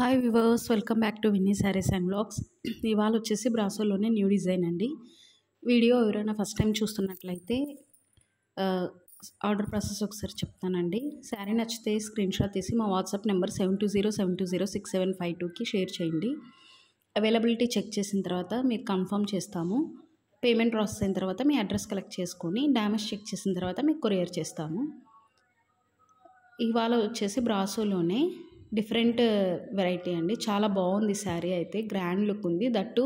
hi viewers welcome back to Vinni saris and blogs ఇవాళ వచ్చేసి బ్రాసోలోనే న్యూ డిజైన్ అండి వీడియో ఎవరైనా ఫస్ట్ టైం చూస్తున్నట్లయితే ఆర్డర్ ప్రాసెస్ ఒకసారి చెప్తానండి శారీ నచ్చితే స్క్రీన్ షాట్ తీసి మా WhatsApp number seven two zero seven two zero six seven five టూకి షేర్ చేయండి అవైలబిలిటీ చెక్ చేసిన తర్వాత మీకు కన్ఫర్మ్ చేస్తాము పేమెంట్ ప్రాసెస్ అయిన తర్వాత మీ అడ్రస్ కలెక్ట్ చేసుకొని డ్యామేజ్ చెక్ చేసిన తర్వాత మీకు కొరియర్ చేస్తాము ఇవాళ వచ్చేసి బ్రాసోలోనే డిఫరెంట్ వెరైటీ అండి చాలా బాగుంది శారీ అయితే గ్రాండ్ లుక్ ఉంది దట్టు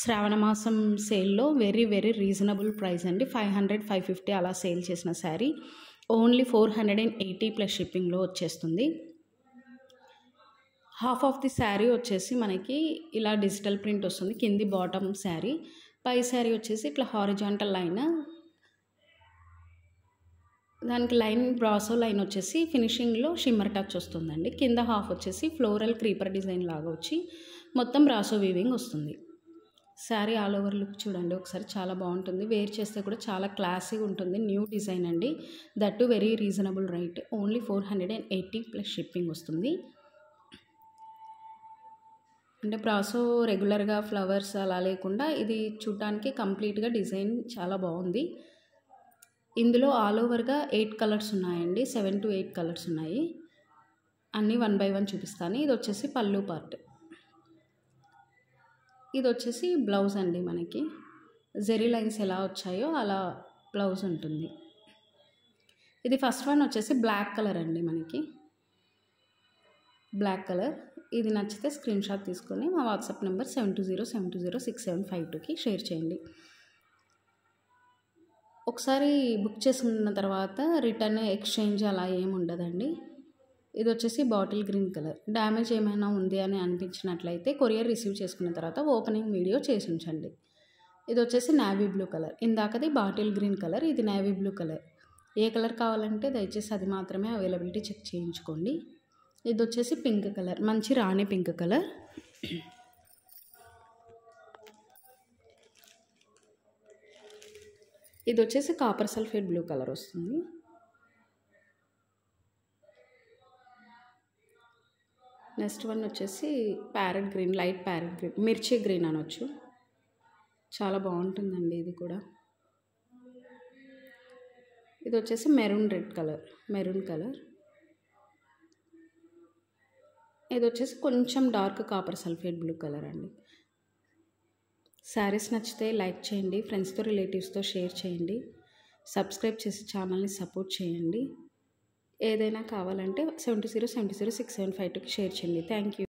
శ్రావణ మాసం సేల్లో వెరీ వెరీ రీజనబుల్ ప్రైస్ అండి ఫైవ్ హండ్రెడ్ ఫైవ్ ఫిఫ్టీ అలా సేల్ చేసిన sari only four hundred and eighty plus షిప్పింగ్లో వచ్చేస్తుంది హాఫ్ ఆఫ్ ది శారీ వచ్చేసి మనకి ఇలా డిజిటల్ ప్రింట్ వస్తుంది కింది బాటమ్ శారీ పై శారీ వచ్చేసి ఇట్లా హారిజాంటల్ లైన్ దానికి లైన్ బ్రాసో లైన్ వచ్చేసి ఫినిషింగ్లో షిమ్మర్ టచ్ వస్తుందండి కింద హాఫ్ వచ్చేసి ఫ్లోరల్ క్రీపర్ డిజైన్ లాగా వచ్చి మొత్తం బ్రాసో వీవింగ్ వస్తుంది శారీ ఆల్ ఓవర్ లుక్ చూడండి ఒకసారి చాలా బాగుంటుంది వేర్ చేస్తే కూడా చాలా క్లాసీ ఉంటుంది న్యూ డిజైన్ అండి that too very reasonable rate only four hundred and eighty plus shipping వస్తుంది అంటే బ్రాసో రెగ్యులర్గా ఫ్లవర్స్ అలా లేకుండా ఇది చూడటానికి కంప్లీట్గా డిజైన్ చాలా బాగుంది ఇందులో ఆల్ ఓవర్గా ఎయిట్ కలర్స్ ఉన్నాయండి సెవెన్ టు ఎయిట్ కలర్స్ ఉన్నాయి అన్నీ వన్ బై వన్ చూపిస్తాను ఇది వచ్చేసి పళ్ళు పార్ట్ ఇది వచ్చేసి బ్లౌజ్ అండి మనకి జెరీ లైన్స్ ఎలా వచ్చాయో అలా బ్లౌజ్ ఉంటుంది ఇది ఫస్ట్ వన్ వచ్చేసి బ్లాక్ కలర్ అండి మనకి బ్లాక్ కలర్ ఇది నచ్చితే స్క్రీన్ షాట్ తీసుకొని మా WhatsApp number seven two zero seven two zero six seven five టూకి షేర్ చేయండి ఒకసారి బుక్ చేసుకున్న తర్వాత రిటర్న్ ఎక్స్చేంజ్ అలా ఏముండదండి ఇది వచ్చేసి బాటిల్ గ్రీన్ కలర్ డ్యామేజ్ ఏమైనా ఉంది అని అనిపించినట్లయితే కొరియర్ రిసీవ్ చేసుకున్న తర్వాత ఓపెనింగ్ వీడియో చేసి ఉంచండి ఇది వచ్చేసి నేవీ బ్లూ కలర్ ఇందాకది బాటిల్ గ్రీన్ కలర్ ఇది నేవీ బ్లూ కలర్ ఏ కలర్ కావాలంటే దయచేసి అది మాత్రమే అవైలబిలిటీ చెక్ చేయించుకోండి ఇది వచ్చేసి పింక్ కలర్ మంచి రాణి పింక్ కలర్ ఇది వచ్చేసి కాపర్ సల్ఫేట్ బ్లూ కలర్ వస్తుంది నెక్స్ట్ వన్ వచ్చేసి parrot green light parrot green మిర్చి గ్రీన్ అనొచ్చు చాలా బాగుంటుందండి ఇది కూడా ఇది వచ్చేసి maroon red colour maroon colour ఇది వచ్చేసి కొంచెం dark copper sulphate blue colour అండి శారీస్ నచ్చితే లైక్ చేయండి ఫ్రెండ్స్తో రిలేటివ్స్తో షేర్ చేయండి సబ్స్క్రైబ్ చేసి ఛానల్ని సపోర్ట్ చేయండి ఏదైనా కావాలంటే seventy zero seventy zero six seven five టూకి షేర్ చేయండి థ్యాంక్ యూ